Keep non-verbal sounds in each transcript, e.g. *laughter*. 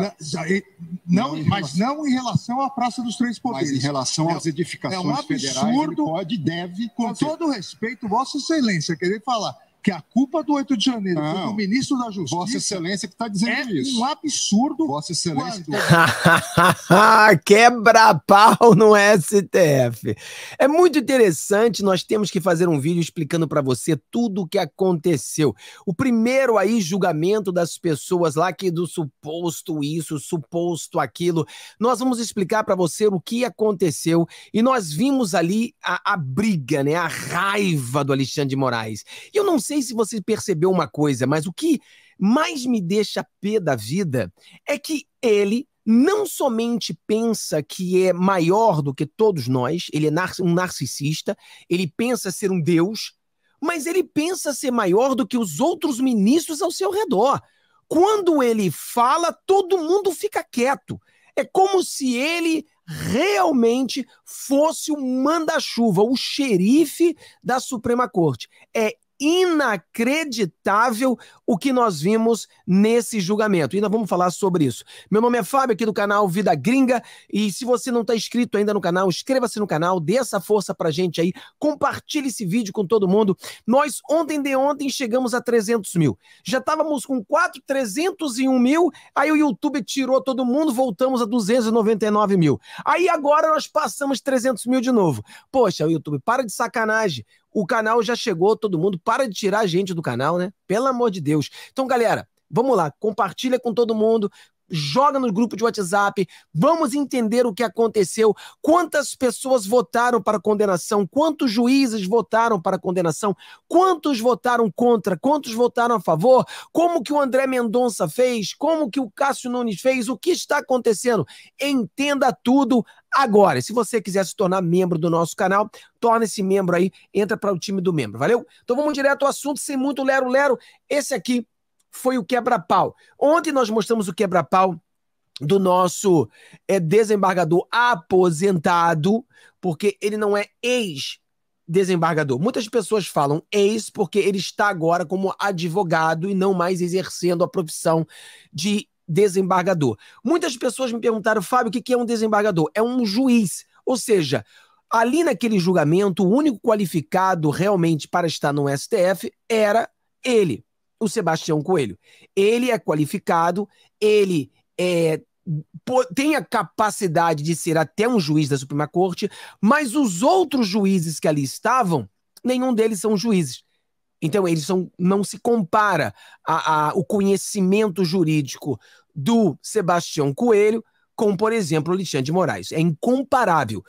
Né, tá. Não, não, não mas relação, não em relação à Praça dos Três Poderes. Mas em relação é às edificações é um absurdo, federais, pode deve... Com todo respeito, Vossa Excelência, querer falar que a culpa do 8 de janeiro não. foi do ministro da Justiça. Vossa Excelência que está dizendo é isso. É um absurdo. Vossa Excelência. Tá quando... *laughs* Quebra-pau no STF. É muito interessante. Nós temos que fazer um vídeo explicando para você tudo o que aconteceu. O primeiro aí julgamento das pessoas lá que do suposto isso, suposto aquilo. Nós vamos explicar para você o que aconteceu e nós vimos ali a, a briga, né, a raiva do Alexandre de Moraes. E eu não sei se você percebeu uma coisa, mas o que mais me deixa pé da vida é que ele não somente pensa que é maior do que todos nós, ele é um narcisista, ele pensa ser um deus, mas ele pensa ser maior do que os outros ministros ao seu redor. Quando ele fala, todo mundo fica quieto. É como se ele realmente fosse o manda-chuva, o xerife da Suprema Corte. É inacreditável o que nós vimos nesse julgamento. E nós vamos falar sobre isso. Meu nome é Fábio, aqui do canal Vida Gringa. E se você não está inscrito ainda no canal, inscreva-se no canal, dê essa força pra gente aí, compartilhe esse vídeo com todo mundo. Nós, ontem de ontem, chegamos a 300 mil. Já estávamos com 4, 301 mil, aí o YouTube tirou todo mundo, voltamos a 299 mil. Aí agora nós passamos 300 mil de novo. Poxa, o YouTube, para de sacanagem. O canal já chegou, todo mundo. Para de tirar a gente do canal, né? Pelo amor de Deus. Então, galera, vamos lá. Compartilha com todo mundo joga no grupo de WhatsApp, vamos entender o que aconteceu, quantas pessoas votaram para condenação, quantos juízes votaram para condenação, quantos votaram contra, quantos votaram a favor, como que o André Mendonça fez, como que o Cássio Nunes fez, o que está acontecendo. Entenda tudo agora. Se você quiser se tornar membro do nosso canal, torne-se membro aí, entra para o time do membro, valeu? Então vamos direto ao assunto, sem muito lero-lero, esse aqui foi o quebra-pau. Ontem nós mostramos o quebra-pau do nosso é, desembargador aposentado, porque ele não é ex desembargador. Muitas pessoas falam ex porque ele está agora como advogado e não mais exercendo a profissão de desembargador. Muitas pessoas me perguntaram, Fábio, o que é um desembargador? É um juiz, ou seja, ali naquele julgamento, o único qualificado realmente para estar no STF era ele o Sebastião Coelho. Ele é qualificado, ele é, tem a capacidade de ser até um juiz da Suprema Corte, mas os outros juízes que ali estavam, nenhum deles são juízes. Então, eles são, não se compara a, a, o conhecimento jurídico do Sebastião Coelho com, por exemplo, Alexandre de Moraes. É incomparável.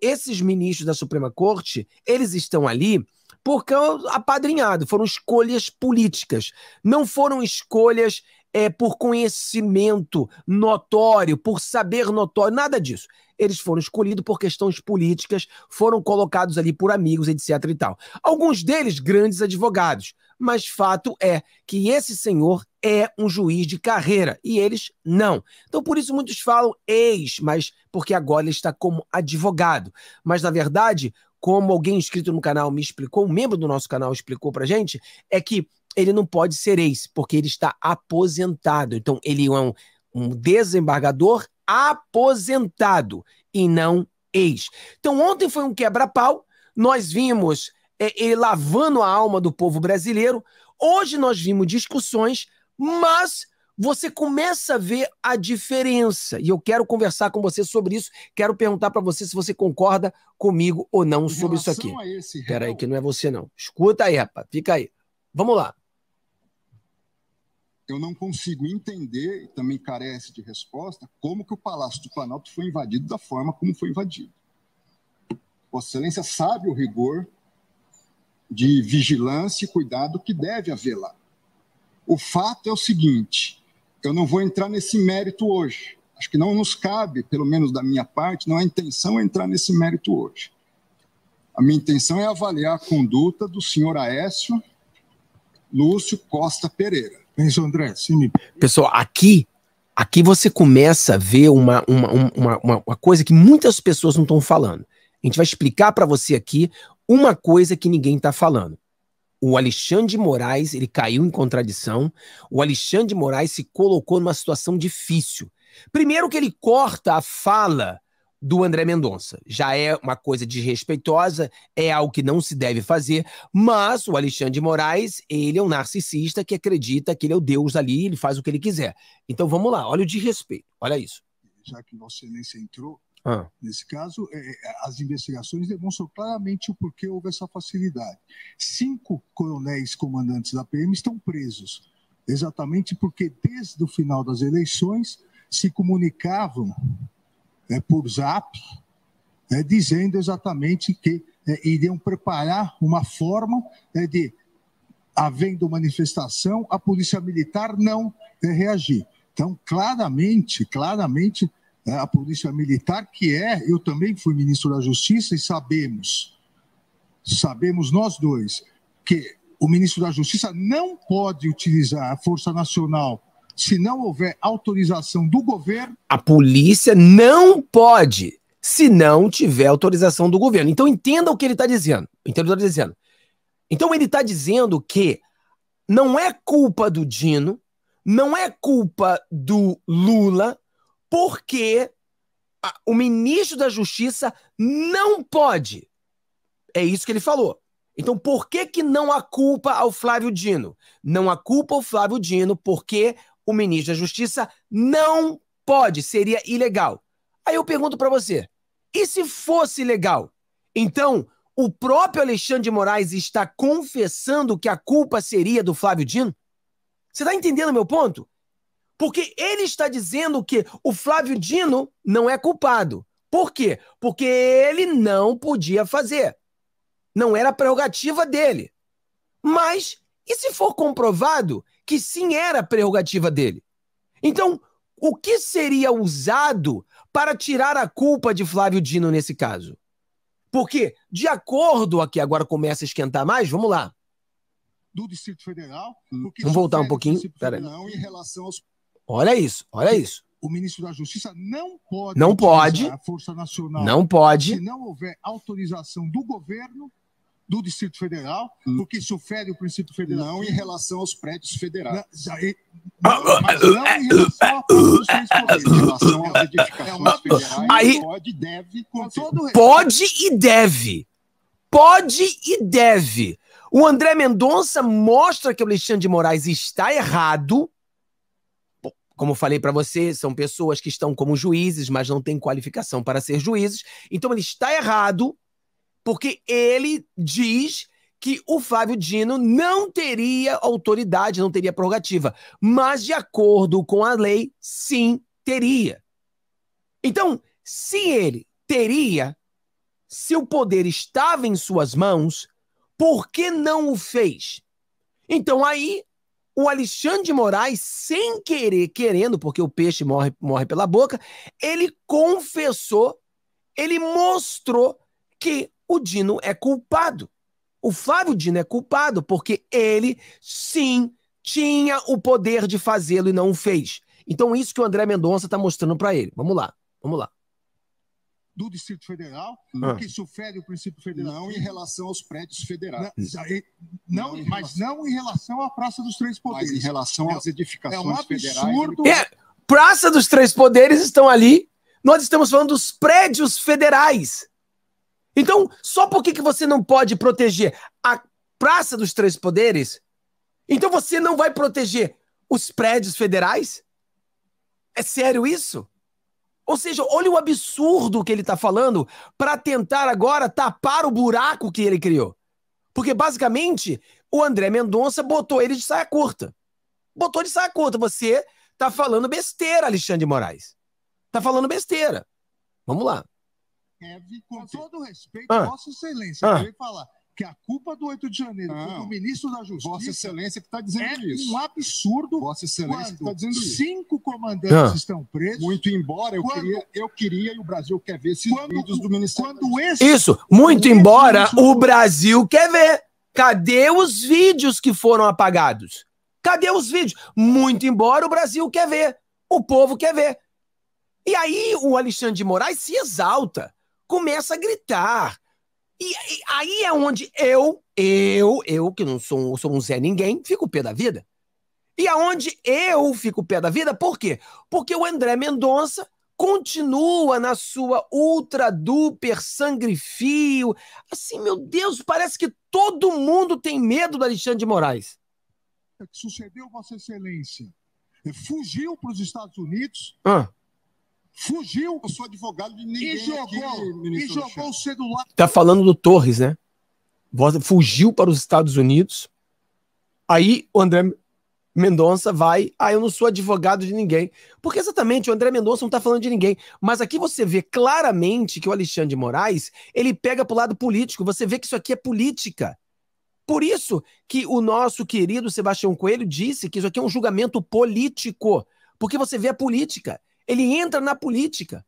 Esses ministros da Suprema Corte, eles estão ali porque é apadrinhado, foram escolhas políticas, não foram escolhas é, por conhecimento notório, por saber notório, nada disso. Eles foram escolhidos por questões políticas, foram colocados ali por amigos, etc e tal. Alguns deles grandes advogados, mas fato é que esse senhor é um juiz de carreira e eles não. Então por isso muitos falam ex, mas porque agora ele está como advogado. Mas na verdade, como alguém inscrito no canal me explicou, um membro do nosso canal explicou pra gente, é que ele não pode ser ex, porque ele está aposentado. Então, ele é um, um desembargador aposentado e não ex. Então, ontem foi um quebra-pau, nós vimos é, ele lavando a alma do povo brasileiro, hoje nós vimos discussões, mas você começa a ver a diferença. E eu quero conversar com você sobre isso. Quero perguntar para você se você concorda comigo ou não em sobre isso aqui. Espera aí que não é você não. Escuta aí, rapaz. Fica aí. Vamos lá. Eu não consigo entender e também carece de resposta como que o Palácio do Planalto foi invadido da forma como foi invadido. Vossa Excelência sabe o rigor de vigilância e cuidado que deve haver lá. O fato é o seguinte: eu não vou entrar nesse mérito hoje. Acho que não nos cabe, pelo menos da minha parte, não é intenção entrar nesse mérito hoje. A minha intenção é avaliar a conduta do senhor Aécio Lúcio Costa Pereira. Mas, André, sim. Pessoal, aqui aqui você começa a ver uma, uma, uma, uma, uma coisa que muitas pessoas não estão falando. A gente vai explicar para você aqui uma coisa que ninguém está falando o Alexandre de Moraes, ele caiu em contradição. O Alexandre de Moraes se colocou numa situação difícil. Primeiro que ele corta a fala do André Mendonça. Já é uma coisa desrespeitosa, é algo que não se deve fazer, mas o Alexandre de Moraes, ele é um narcisista que acredita que ele é o Deus ali, ele faz o que ele quiser. Então vamos lá, olha o desrespeito, olha isso. Já que Vossa Excelência entrou, ah. Nesse caso, é, é, as investigações demonstram claramente o porquê houve essa facilidade. Cinco coronéis comandantes da PM estão presos, exatamente porque, desde o final das eleições, se comunicavam é, por zap, é, dizendo exatamente que é, iriam preparar uma forma é, de, havendo manifestação, a polícia militar não reagir. Então, claramente, claramente, né, a polícia militar, que é, eu também fui ministro da Justiça e sabemos, sabemos nós dois, que o ministro da Justiça não pode utilizar a Força Nacional se não houver autorização do governo. A polícia não pode se não tiver autorização do governo. Então entenda o que ele está dizendo. Entenda o que ele está dizendo. Então ele está dizendo que não é culpa do Dino, não é culpa do Lula, porque o ministro da Justiça não pode. É isso que ele falou. Então, por que, que não há culpa ao Flávio Dino? Não há culpa ao Flávio Dino porque o ministro da Justiça não pode, seria ilegal. Aí eu pergunto para você: e se fosse ilegal? Então, o próprio Alexandre de Moraes está confessando que a culpa seria do Flávio Dino? Você está entendendo meu ponto? Porque ele está dizendo que o Flávio Dino não é culpado. Por quê? Porque ele não podia fazer. Não era prerrogativa dele. Mas e se for comprovado que sim era prerrogativa dele? Então, o que seria usado para tirar a culpa de Flávio Dino nesse caso? Porque, de acordo aqui, agora começa a esquentar mais, vamos lá. Do Distrito Federal. Hum. Vamos voltar um pouquinho. Peraí. Em relação aos Olha isso, olha isso. O ministro da Justiça não pode não pode a Força Nacional. Não pode. Se não houver autorização do governo do Distrito Federal, porque isso fere o princípio federal. Não em relação aos prédios federais. Não, é- mas não em relação, *laughs* é federais. Aí, pode, deve, com todo pode e deve. Pode e deve. O André Mendonça mostra que o Alexandre de Moraes está errado como falei para você, são pessoas que estão como juízes, mas não têm qualificação para ser juízes. Então ele está errado, porque ele diz que o Fábio Dino não teria autoridade, não teria prerrogativa, mas de acordo com a lei, sim teria. Então, se ele teria, se o poder estava em suas mãos, por que não o fez? Então aí o Alexandre de Moraes, sem querer, querendo, porque o peixe morre, morre pela boca, ele confessou, ele mostrou que o Dino é culpado. O Flávio Dino é culpado porque ele, sim, tinha o poder de fazê-lo e não o fez. Então, isso que o André Mendonça está mostrando para ele. Vamos lá, vamos lá do Distrito Federal, ah. que sufere o princípio federal. Não em relação aos prédios federais. Não, não, não mas não em relação à Praça dos Três Poderes. Mas em relação é, às edificações é um absurdo... federais. É, é, Praça dos Três Poderes estão ali. Nós estamos falando dos prédios federais. Então, só por que você não pode proteger a Praça dos Três Poderes? Então você não vai proteger os prédios federais? É sério isso? Ou seja, olha o absurdo que ele está falando para tentar agora tapar o buraco que ele criou. Porque basicamente o André Mendonça botou ele de saia curta. Botou de saia curta. Você tá falando besteira, Alexandre de Moraes. Tá falando besteira. Vamos lá. É, com todo respeito, ah. Vossa Excelência, ah. eu falar que a culpa do 8 de janeiro foi do ministro da Justiça. Vossa Excelência que está dizendo é isso. É um absurdo. Vossa Excelência que está dizendo isso. Cinco comandantes estão presos. Muito embora eu quando, queria, eu queria e o Brasil quer ver esses quando, vídeos do Ministério. Quando esse, isso. Muito embora o Brasil quer ver. Cadê os vídeos que foram apagados? Cadê os vídeos? Muito embora o Brasil quer ver. O povo quer ver. E aí o Alexandre de Moraes se exalta, começa a gritar e, e, aí é onde eu, eu, eu, que não sou, sou um Zé Ninguém, fico o pé da vida. E aonde é eu fico o pé da vida, por quê? Porque o André Mendonça continua na sua ultra duper sangue frio. Assim, meu Deus, parece que todo mundo tem medo do Alexandre de Moraes. É sucedeu Vossa Excelência. Fugiu para os Estados Unidos. Ah fugiu. Eu sou advogado de ninguém. E jogou, aqui, e jogou o celular. Tá falando do Torres, né? Fugiu para os Estados Unidos. Aí o André Mendonça vai. Ah, eu não sou advogado de ninguém. Porque exatamente o André Mendonça não tá falando de ninguém. Mas aqui você vê claramente que o Alexandre de Moraes ele pega pro lado político. Você vê que isso aqui é política. Por isso que o nosso querido Sebastião Coelho disse que isso aqui é um julgamento político. Porque você vê a política. Ele entra na política.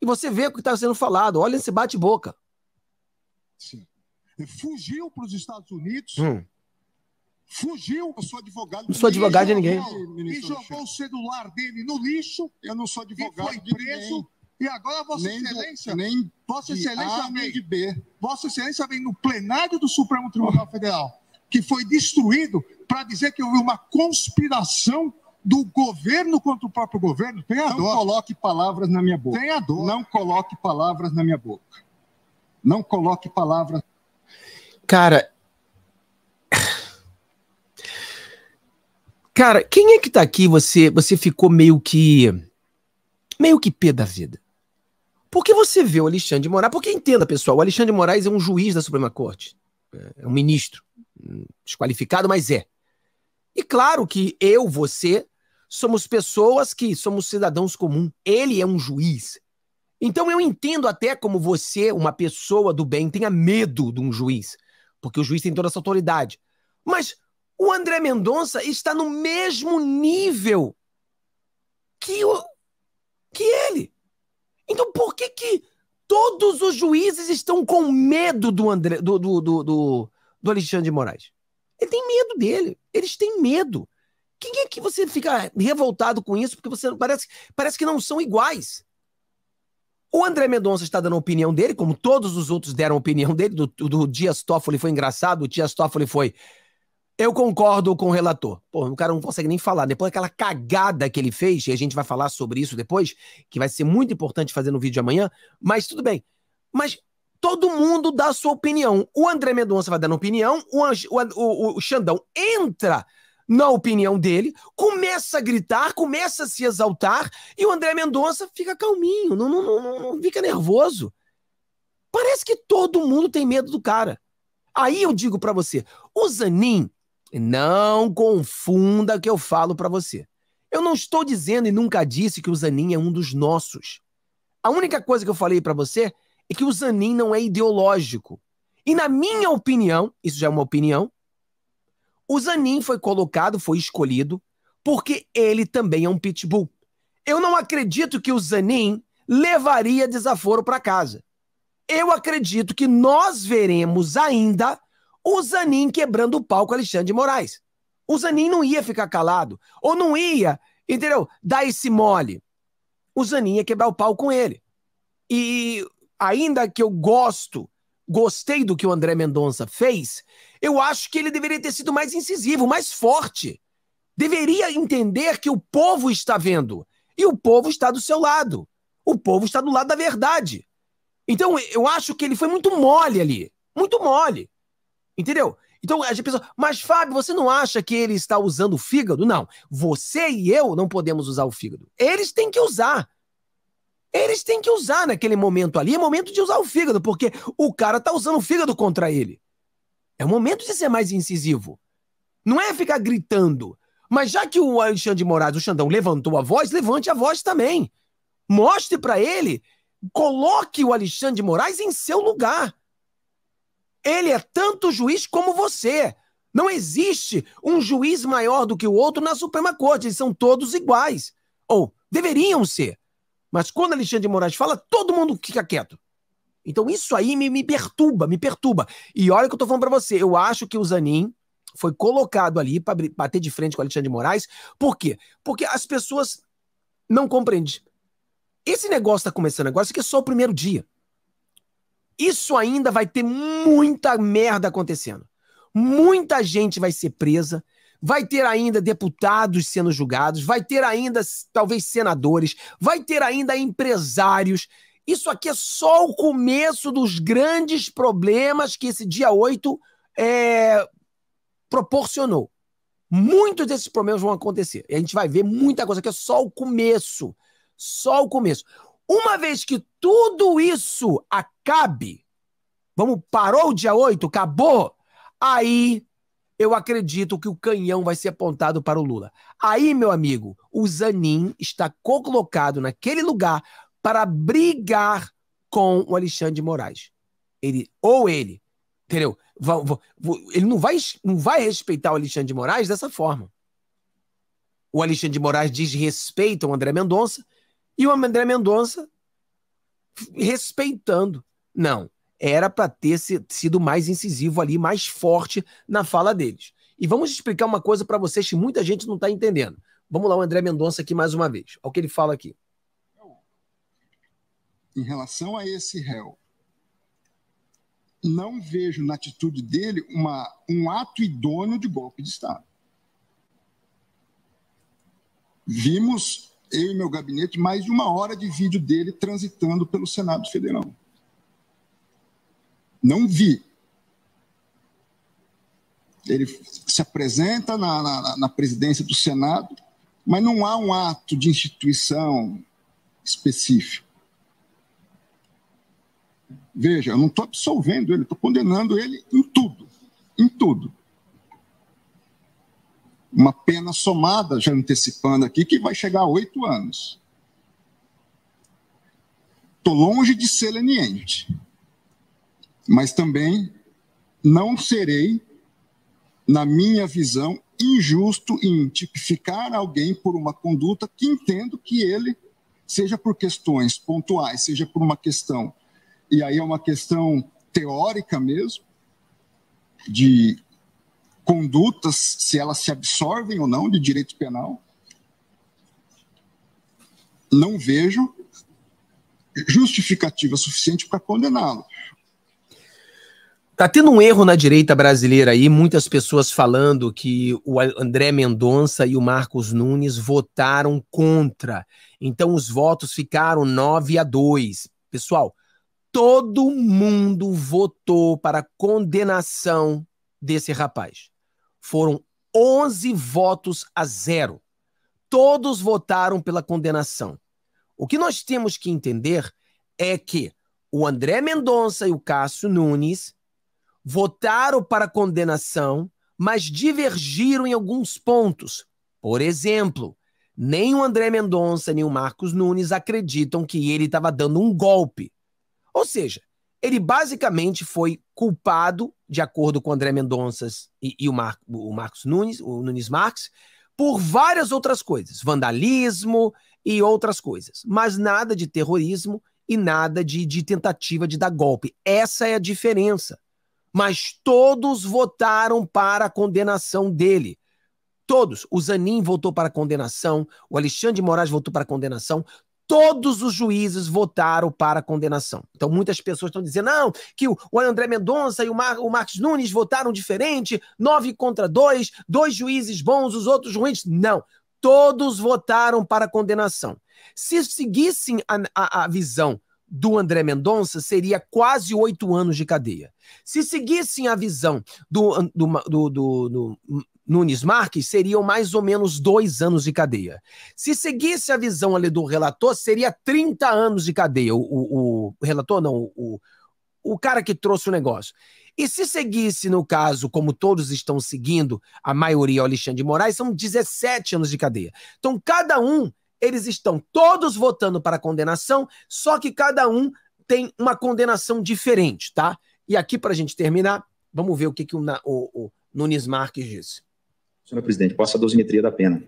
E você vê o que está sendo falado. Olha esse bate-boca. Fugiu para os Estados Unidos. Hum. Fugiu. Eu sou advogado. Não sou advogado de ninguém. E jogou o celular dele no lixo. Eu não sou advogado. E foi preso. Ninguém. E agora, Vossa nem Excelência, do, nem Vossa Excelência a, vem, de B. Vossa Excelência vem no plenário do Supremo Tribunal Federal, que foi destruído para dizer que houve uma conspiração do governo contra o próprio governo, tem a Não dor. coloque palavras na minha boca. Tem a dor. Não coloque palavras na minha boca. Não coloque palavras. Cara. Cara, quem é que tá aqui você você ficou meio que meio que pé da vida? Porque você vê o Alexandre de Moraes, porque entenda, pessoal, o Alexandre de Moraes é um juiz da Suprema Corte, é, é um ministro, hum, desqualificado, mas é. E claro que eu, você, Somos pessoas que somos cidadãos comuns. Ele é um juiz. Então eu entendo até como você, uma pessoa do bem, tenha medo de um juiz, porque o juiz tem toda essa autoridade. Mas o André Mendonça está no mesmo nível que o que ele. Então por que que todos os juízes estão com medo do André do do, do, do, do Alexandre de Moraes? Ele tem medo dele. Eles têm medo. Quem é que você fica revoltado com isso? Porque você parece, parece que não são iguais. O André Mendonça está dando a opinião dele, como todos os outros deram a opinião dele, do, do Dias Toffoli foi engraçado, o Dias Toffoli foi. Eu concordo com o relator. Pô, o cara não consegue nem falar. Depois daquela cagada que ele fez, e a gente vai falar sobre isso depois, que vai ser muito importante fazer no vídeo de amanhã, mas tudo bem. Mas todo mundo dá a sua opinião. O André Mendonça vai dando opinião, o, o, o, o Xandão entra na opinião dele, começa a gritar, começa a se exaltar, e o André Mendonça fica calminho, não, não, não, não fica nervoso. Parece que todo mundo tem medo do cara. Aí eu digo para você, o Zanin, não confunda o que eu falo para você. Eu não estou dizendo e nunca disse que o Zanin é um dos nossos. A única coisa que eu falei para você é que o Zanin não é ideológico. E na minha opinião, isso já é uma opinião, o Zanin foi colocado, foi escolhido, porque ele também é um pitbull. Eu não acredito que o Zanin levaria desaforo para casa. Eu acredito que nós veremos ainda o Zanin quebrando o palco Alexandre de Moraes. O Zanin não ia ficar calado, ou não ia, entendeu? Dar esse mole. O Zanin ia quebrar o pau com ele. E ainda que eu gosto gostei do que o André Mendonça fez, eu acho que ele deveria ter sido mais incisivo, mais forte. Deveria entender que o povo está vendo e o povo está do seu lado. O povo está do lado da verdade. Então, eu acho que ele foi muito mole ali. Muito mole. Entendeu? Então, a gente pensa, mas Fábio, você não acha que ele está usando o fígado? Não. Você e eu não podemos usar o fígado. Eles têm que usar eles têm que usar naquele momento ali. É momento de usar o fígado, porque o cara tá usando o fígado contra ele. É o momento de ser mais incisivo. Não é ficar gritando. Mas já que o Alexandre de Moraes, o Xandão, levantou a voz, levante a voz também. Mostre para ele, coloque o Alexandre de Moraes em seu lugar. Ele é tanto juiz como você. Não existe um juiz maior do que o outro na Suprema Corte. Eles são todos iguais. Ou deveriam ser. Mas quando Alexandre de Moraes fala, todo mundo fica quieto. Então isso aí me, me perturba, me perturba. E olha o que eu tô falando para você, eu acho que o Zanin foi colocado ali para bater de frente com Alexandre de Moraes. Por quê? Porque as pessoas não compreendem. Esse negócio está começando agora, isso aqui é só o primeiro dia. Isso ainda vai ter muita merda acontecendo. Muita gente vai ser presa, Vai ter ainda deputados sendo julgados, vai ter ainda talvez senadores, vai ter ainda empresários. Isso aqui é só o começo dos grandes problemas que esse dia 8 é, proporcionou. Muitos desses problemas vão acontecer. E a gente vai ver muita coisa que é só o começo. Só o começo. Uma vez que tudo isso acabe, vamos, parou o dia 8, acabou, aí eu acredito que o canhão vai ser apontado para o Lula. Aí, meu amigo, o Zanin está colocado naquele lugar para brigar com o Alexandre de Moraes. Ele, ou ele, entendeu? Ele não vai, não vai respeitar o Alexandre de Moraes dessa forma. O Alexandre de Moraes diz respeito ao André Mendonça e o André Mendonça respeitando. Não, era para ter sido mais incisivo ali, mais forte na fala deles. E vamos explicar uma coisa para vocês que muita gente não está entendendo. Vamos lá, o André Mendonça aqui mais uma vez. Olha o que ele fala aqui. Em relação a esse réu, não vejo na atitude dele uma, um ato idôneo de golpe de Estado. Vimos, eu e meu gabinete, mais de uma hora de vídeo dele transitando pelo Senado Federal. Não vi. Ele se apresenta na, na, na presidência do Senado, mas não há um ato de instituição específico. Veja, eu não estou absolvendo ele, estou condenando ele em tudo, em tudo. Uma pena somada, já antecipando aqui, que vai chegar a oito anos. Estou longe de ser leniente mas também não serei, na minha visão, injusto em tipificar alguém por uma conduta que entendo que ele, seja por questões pontuais, seja por uma questão, e aí é uma questão teórica mesmo, de condutas, se elas se absorvem ou não de direito penal, não vejo justificativa suficiente para condená-lo. Tá tendo um erro na direita brasileira aí, muitas pessoas falando que o André Mendonça e o Marcos Nunes votaram contra. Então os votos ficaram 9 a 2. Pessoal, todo mundo votou para condenação desse rapaz. Foram 11 votos a zero. Todos votaram pela condenação. O que nós temos que entender é que o André Mendonça e o Cássio Nunes votaram para condenação, mas divergiram em alguns pontos. Por exemplo, nem o André Mendonça nem o Marcos Nunes acreditam que ele estava dando um golpe. Ou seja, ele basicamente foi culpado, de acordo com o André Mendonça e, e o, Mar, o, Marcos Nunes, o Nunes Marques, por várias outras coisas, vandalismo e outras coisas, mas nada de terrorismo e nada de, de tentativa de dar golpe. Essa é a diferença mas todos votaram para a condenação dele. Todos. O Zanin votou para a condenação, o Alexandre de Moraes votou para a condenação, todos os juízes votaram para a condenação. Então muitas pessoas estão dizendo, não, que o André Mendonça e o, Mar o Marcos Nunes votaram diferente, nove contra dois, dois juízes bons, os outros ruins. Não, todos votaram para a condenação. Se seguissem a, a, a visão do André Mendonça seria quase oito anos de cadeia. Se seguissem a visão do, do, do, do, do Nunes Marques, seriam mais ou menos dois anos de cadeia. Se seguisse a visão ali do relator, seria 30 anos de cadeia. O, o, o relator, não, o, o cara que trouxe o negócio. E se seguisse, no caso, como todos estão seguindo, a maioria, o Alexandre de Moraes, são 17 anos de cadeia. Então, cada um eles estão todos votando para condenação, só que cada um tem uma condenação diferente, tá? E aqui, para a gente terminar, vamos ver o que, que o, o, o Nunes Marques disse. Senhor presidente, posso a dosimetria da pena.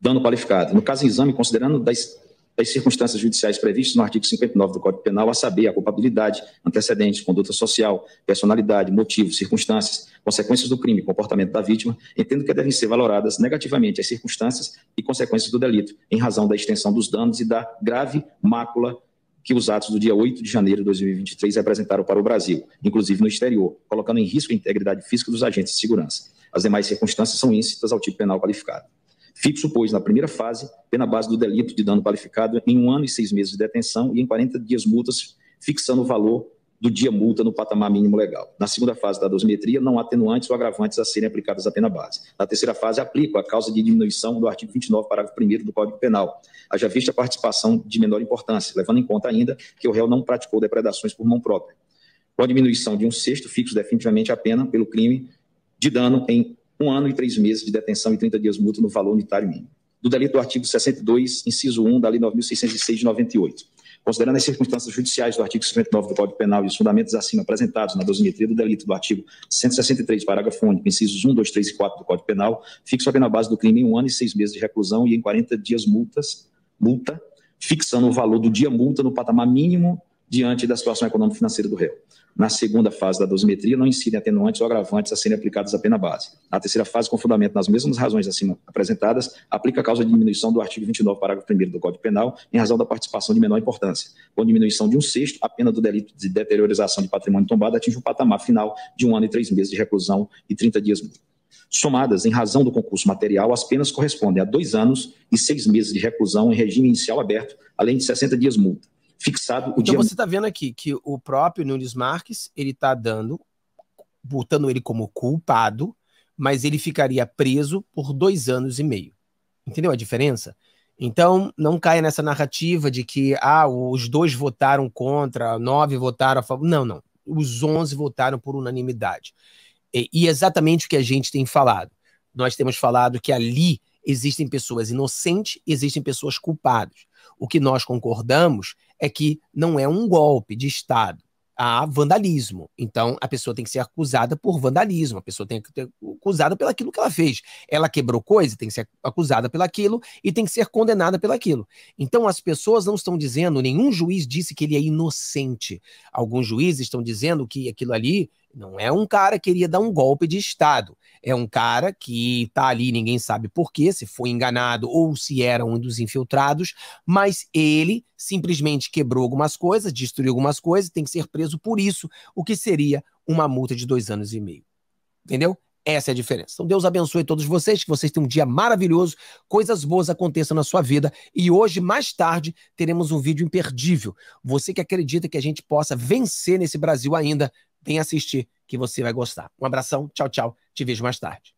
Dano qualificado. No caso em exame, considerando das das circunstâncias judiciais previstas no artigo 59 do Código Penal, a saber, a culpabilidade, antecedentes, conduta social, personalidade, motivo, circunstâncias, consequências do crime, comportamento da vítima, entendo que devem ser valoradas negativamente as circunstâncias e consequências do delito, em razão da extensão dos danos e da grave mácula que os atos do dia 8 de janeiro de 2023 representaram para o Brasil, inclusive no exterior, colocando em risco a integridade física dos agentes de segurança. As demais circunstâncias são íncitas ao tipo penal qualificado fixo, pois, na primeira fase, pena base do delito de dano qualificado em um ano e seis meses de detenção e em 40 dias multas, fixando o valor do dia multa no patamar mínimo legal. Na segunda fase da dosimetria, não há atenuantes ou agravantes a serem aplicadas à pena base. Na terceira fase, aplico a causa de diminuição do artigo 29, parágrafo 1 do Código Penal, haja vista a participação de menor importância, levando em conta ainda que o réu não praticou depredações por mão própria. Com a diminuição de um sexto, fixo definitivamente a pena pelo crime de dano em um ano e três meses de detenção e 30 dias multa no valor unitário mínimo. Do delito do artigo 62, inciso 1 da Lei 9.606 de 98. Considerando as circunstâncias judiciais do artigo 59 do Código Penal e os fundamentos acima apresentados na dosimetria do delito do artigo 163, parágrafo único, incisos 1, 2, 3 e 4 do Código Penal, fixo a na base do crime em um ano e seis meses de reclusão e em 40 dias multas, multa, fixando o valor do dia multa no patamar mínimo diante da situação econômico-financeira do réu. Na segunda fase da dosimetria, não incidem atenuantes ou agravantes a serem aplicados à pena base. Na terceira fase, com fundamento nas mesmas razões acima apresentadas, aplica a causa de diminuição do artigo 29, parágrafo 1 do Código Penal, em razão da participação de menor importância. Com diminuição de um sexto, a pena do delito de deteriorização de patrimônio tombado atinge o um patamar final de um ano e três meses de reclusão e 30 dias multa somadas em razão do concurso material, as penas correspondem a dois anos e seis meses de reclusão em regime inicial aberto, além de 60 dias multa fixado o então dia. Então você está vendo aqui que o próprio Nunes Marques ele está dando, botando ele como culpado, mas ele ficaria preso por dois anos e meio. Entendeu a diferença? Então, não caia nessa narrativa de que ah, os dois votaram contra, nove votaram a favor. Não, não. Os onze votaram por unanimidade. E, e exatamente o que a gente tem falado. Nós temos falado que ali existem pessoas inocentes, existem pessoas culpadas. O que nós concordamos é que não é um golpe de Estado há vandalismo. Então, a pessoa tem que ser acusada por vandalismo, a pessoa tem que ser acusada pelaquilo que ela fez. Ela quebrou coisa, tem que ser acusada pelaquilo e tem que ser condenada pelaquilo. Então, as pessoas não estão dizendo, nenhum juiz disse que ele é inocente. Alguns juízes estão dizendo que aquilo ali não é um cara que iria dar um golpe de Estado. É um cara que está ali, ninguém sabe por quê, se foi enganado ou se era um dos infiltrados, mas ele simplesmente quebrou algumas coisas, destruiu algumas coisas, tem que ser preso por isso, o que seria uma multa de dois anos e meio. Entendeu? Essa é a diferença. Então, Deus abençoe todos vocês, que vocês tenham um dia maravilhoso, coisas boas aconteçam na sua vida. E hoje, mais tarde, teremos um vídeo imperdível. Você que acredita que a gente possa vencer nesse Brasil ainda, Vem assistir que você vai gostar. Um abração, tchau, tchau. Te vejo mais tarde.